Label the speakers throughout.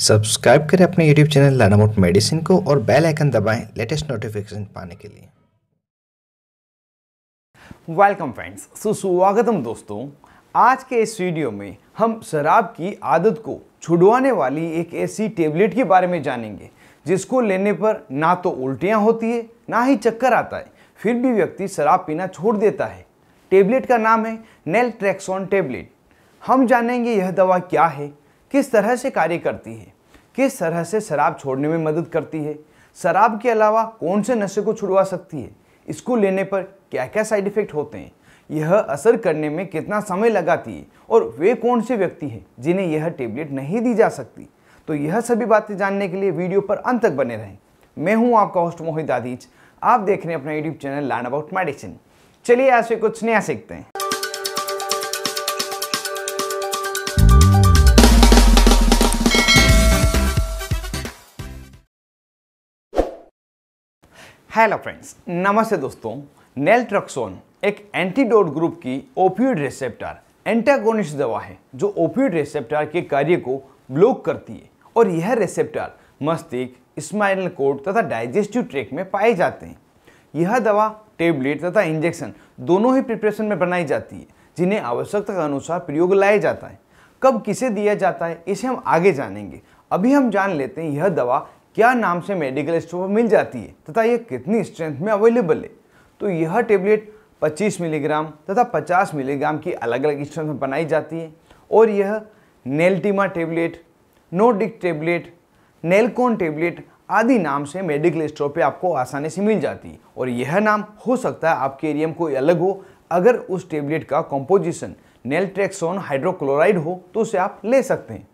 Speaker 1: subscribe करें अपने YouTube channel लानामोट medicine को और बेल आइकन दबाएं लेटेस्ट नोटिफिकेशन पाने के लिए वेलकम फ्रेंड्स सुस्वागतम दोस्तों आज के इस वीडियो में हम शराब की आदत को छुड़वाने वाली एक ऐसी टेबलेट के बारे में जानेंगे जिसको लेने पर ना तो उल्टियाँ होती है ना ही चक्कर आता है फिर भी व्यक्ति शराब पीना छोड़ देता है टेबलेट का नाम है नेल ट्रैक्सॉन टेबलेट हम जानेंगे यह दवा क्या है किस तरह से कार्य करती है किस तरह से शराब छोड़ने में मदद करती है शराब के अलावा कौन से नशे को छुड़वा सकती है इसको लेने पर क्या क्या साइड इफ़ेक्ट होते हैं यह असर करने में कितना समय लगाती है और वे कौन से व्यक्ति हैं जिन्हें यह टेबलेट नहीं दी जा सकती तो यह सभी बातें जानने के लिए वीडियो पर अंत तक बने रहें मैं हूं आपका होस्ट मोहित दादीज आप देख रहे हैं अपना YouTube channel learn about medicine चलिए ऐसे कुछ नया सीखते हैं हेलो फ्रेंड्स नमस्ते दोस्तों नेल्ट्रक्सोन एक एंटीडोट ग्रुप की ओपियोड रिसेप्टर एंटागोनिस्ट दवा है जो ओपियोड रिसेप्टर के कार्य को ब्लॉक करती है और यह रिसेप्टर मस्तिष्क स्माइल कोड तथा डाइजेस्टिव ट्रैक में पाए जाते हैं यह दवा टेबलेट तथा इंजेक्शन दोनों ही प्रिपरेशन में बनाई जाती है जिन्हें आवश्यकता के अनुसार प्रयोग लाया जाता है कब किसे दिया जाता है इसे हम आगे जानेंगे अभी हम जान लेते हैं यह दवा क्या नाम से मेडिकल स्टोर पर मिल जाती है तथा यह कितनी स्ट्रेंथ में अवेलेबल है तो यह टेबलेट 25 मिलीग्राम तथा 50 मिलीग्राम की अलग अलग स्ट्रेंथ में बनाई जाती है और यह नेल्टीमा टेबलेट नोडिक टेबलेट नेलकोन टेबलेट आदि नाम से मेडिकल स्टोर पे आपको आसानी से मिल जाती है और यह नाम हो सकता है आपके एरिया में कोई अलग हो अगर उस टेबलेट का कॉम्पोजिशन नेलट्रेक्सोन हाइड्रोक्लोराइड हो तो उसे आप ले सकते हैं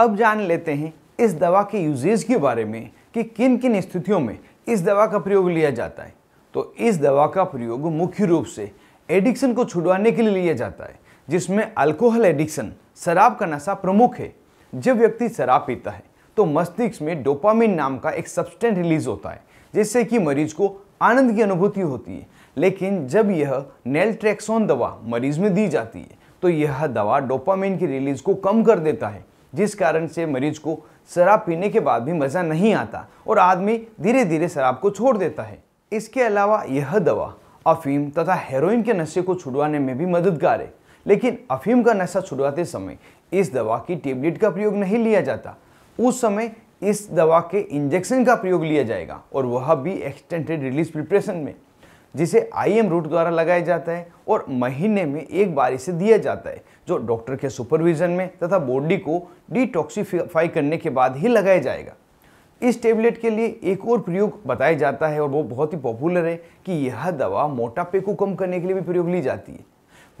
Speaker 1: अब जान लेते हैं इस दवा के यूजेज के बारे में कि किन किन स्थितियों में इस दवा का प्रयोग लिया जाता है तो इस दवा का प्रयोग मुख्य रूप से एडिक्शन को छुड़वाने के लिए लिया जाता है जिसमें अल्कोहल एडिक्शन शराब का नशा प्रमुख है जब व्यक्ति शराब पीता है तो मस्तिष्क में डोपामिन नाम का एक सब्सटेंट रिलीज होता है जिससे कि मरीज को आनंद की अनुभूति होती है लेकिन जब यह नेल्ट्रेक्सोन दवा मरीज में दी जाती है तो यह दवा डोपामिन की रिलीज को कम कर देता है जिस कारण से मरीज को शराब पीने के बाद भी मज़ा नहीं आता और आदमी धीरे धीरे शराब को छोड़ देता है इसके अलावा यह दवा अफीम तथा हेरोइन के नशे को छुड़वाने में भी मददगार है लेकिन अफीम का नशा छुड़वाते समय इस दवा की टेबलेट का प्रयोग नहीं लिया जाता उस समय इस दवा के इंजेक्शन का प्रयोग लिया जाएगा और वह भी एक्सटेंडेड रिलीज प्रिपरेशन में जिसे आईएम रूट द्वारा लगाया जाता है और महीने में एक बार इसे दिया जाता है जो डॉक्टर के सुपरविजन में तथा बॉडी को डिटॉक्सीफाई करने के बाद ही लगाया जाएगा इस टेबलेट के लिए एक और प्रयोग बताया जाता है और वो बहुत ही पॉपुलर है कि यह दवा मोटापे को कम करने के लिए भी प्रयोग ली जाती है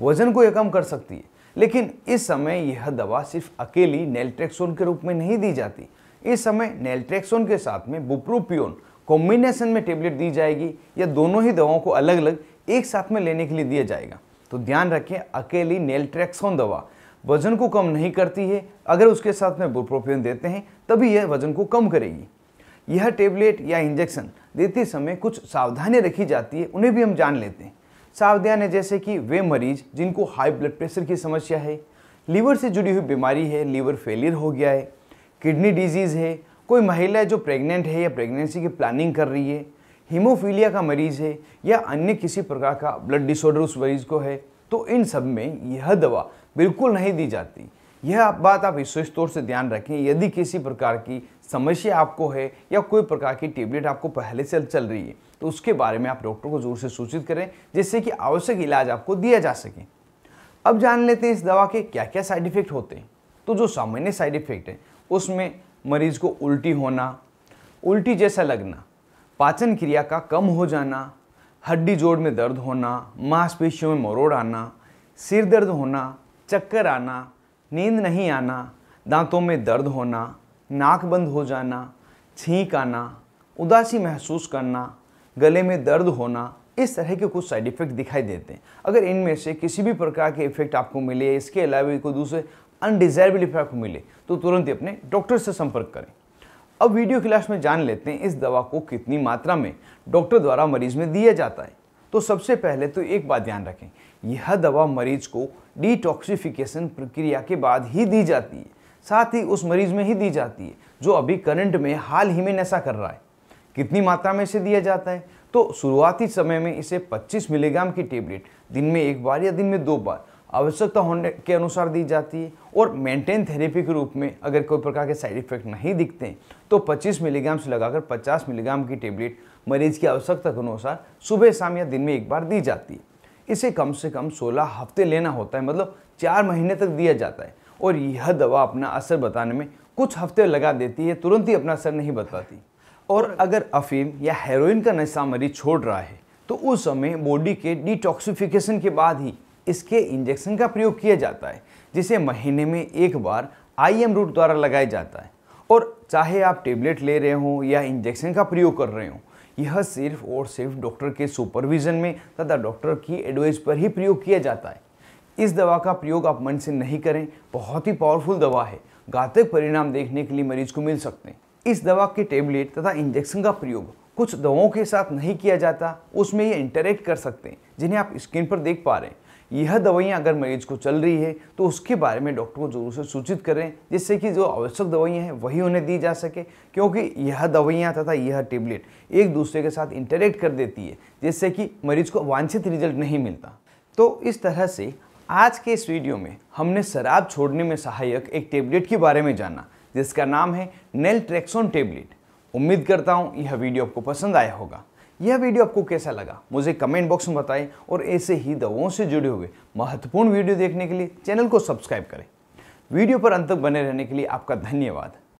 Speaker 1: वजन को यह कम कर सकती है लेकिन इस समय यह दवा सिर्फ अकेली नेल्ट्रेक्सोन के रूप में नहीं दी जाती इस समय नेल्ट्रेक्सोन के साथ में बुप्रोपियोन कॉम्बिनेशन में टेबलेट दी जाएगी या दोनों ही दवाओं को अलग अलग एक साथ में लेने के लिए दिया जाएगा तो ध्यान रखें अकेली नेल्ट्रैक्सोन दवा वजन को कम नहीं करती है अगर उसके साथ में बुप्रोपियन देते हैं तभी यह वजन को कम करेगी यह टेबलेट या इंजेक्शन देते समय कुछ सावधानी रखी जाती है उन्हें भी हम जान लेते हैं सावधानियां जैसे कि वे मरीज जिनको हाई ब्लड प्रेशर की समस्या है लीवर से जुड़ी हुई बीमारी है लीवर फेलियर हो गया है किडनी डिजीज़ है कोई महिला जो प्रेग्नेंट है या प्रेगनेंसी की प्लानिंग कर रही है हीमोफीलिया का मरीज़ है या अन्य किसी प्रकार का ब्लड डिसऑर्डर उस मरीज़ को है तो इन सब में यह दवा बिल्कुल नहीं दी जाती यह बात आप विशेष तौर से ध्यान रखें यदि किसी प्रकार की समस्या आपको है या कोई प्रकार की टेबलेट आपको पहले से चल रही है तो उसके बारे में आप डॉक्टर को जोर से सूचित करें जिससे कि आवश्यक इलाज आपको दिया जा सके अब जान लेते हैं इस दवा के क्या क्या साइड इफ़ेक्ट होते हैं तो जो सामान्य साइड इफ़ेक्ट हैं उसमें मरीज को उल्टी होना उल्टी जैसा लगना पाचन क्रिया का कम हो जाना हड्डी जोड़ में दर्द होना मांसपेशियों में मरोड़ आना सिर दर्द होना चक्कर आना नींद नहीं आना दांतों में दर्द होना नाक बंद हो जाना छींक आना उदासी महसूस करना गले में दर्द होना इस तरह के कुछ साइड इफ़ेक्ट दिखाई देते हैं अगर इनमें से किसी भी प्रकार के इफेक्ट आपको मिले इसके अलावा कोई दूसरे अनडिजायरेबल इफेक्ट मिले तो तुरंत ही अपने डॉक्टर से संपर्क करें अब वीडियो क्लास में जान लेते हैं इस दवा को कितनी मात्रा में डॉक्टर द्वारा मरीज में दिया जाता है तो सबसे पहले तो एक बात ध्यान रखें यह दवा मरीज को डिटॉक्सिफिकेशन प्रक्रिया के बाद ही दी जाती है साथ ही उस मरीज में ही दी जाती है जो अभी करंट में हाल ही में नशा कर रहा है कितनी मात्रा में इसे दिया जाता है तो शुरुआती समय में इसे 25 मिलीग्राम की टेबलेट दिन में एक बार या दिन में दो बार आवश्यकता होने के अनुसार दी जाती है और मेंटेन थेरेपी के रूप में अगर कोई प्रकार के साइड इफेक्ट नहीं दिखते तो 25 मिलीग्राम से लगाकर 50 मिलीग्राम की टेबलेट मरीज की आवश्यकता के अनुसार सुबह शाम या दिन में एक बार दी जाती है इसे कम से कम 16 हफ्ते लेना होता है मतलब चार महीने तक दिया जाता है और यह दवा अपना असर बताने में कुछ हफ्ते लगा देती है तुरंत ही अपना असर नहीं बताती और अगर अफीम या हेरोइन का नशा मरीज छोड़ रहा है तो उस समय बॉडी के डिटॉक्सिफिकेशन के बाद ही इसके इंजेक्शन का प्रयोग किया जाता है जिसे महीने में एक बार आई रूट द्वारा लगाया जाता है और चाहे आप टेबलेट ले रहे हों या इंजेक्शन का प्रयोग कर रहे हों यह सिर्फ और सिर्फ डॉक्टर के सुपरविजन में तथा डॉक्टर की एडवाइस पर ही प्रयोग किया जाता है इस दवा का प्रयोग आप मन से नहीं करें बहुत ही पावरफुल दवा है घातक परिणाम देखने के लिए मरीज को मिल सकते हैं इस दवा के टेबलेट तथा इंजेक्शन का प्रयोग कुछ दवाओं के साथ नहीं किया जाता उसमें ये इंटरेक्ट कर सकते हैं जिन्हें आप स्क्रीन पर देख पा रहे हैं यह दवाइयाँ अगर मरीज को चल रही है तो उसके बारे में डॉक्टर को जरूर से सूचित करें जिससे कि जो आवश्यक दवाइयाँ हैं वही उन्हें दी जा सके क्योंकि यह दवाइयाँ तथा यह टेबलेट एक दूसरे के साथ इंटरेक्ट कर देती है जिससे कि मरीज को वांछित रिजल्ट नहीं मिलता तो इस तरह से आज के इस वीडियो में हमने शराब छोड़ने में सहायक एक टेबलेट के बारे में जाना जिसका नाम है नेल टेबलेट उम्मीद करता हूँ यह वीडियो आपको पसंद आया होगा यह वीडियो आपको कैसा लगा मुझे कमेंट बॉक्स में बताएं और ऐसे ही दवाओं से जुड़े हुए महत्वपूर्ण वीडियो देखने के लिए चैनल को सब्सक्राइब करें वीडियो पर अंत तक बने रहने के लिए आपका धन्यवाद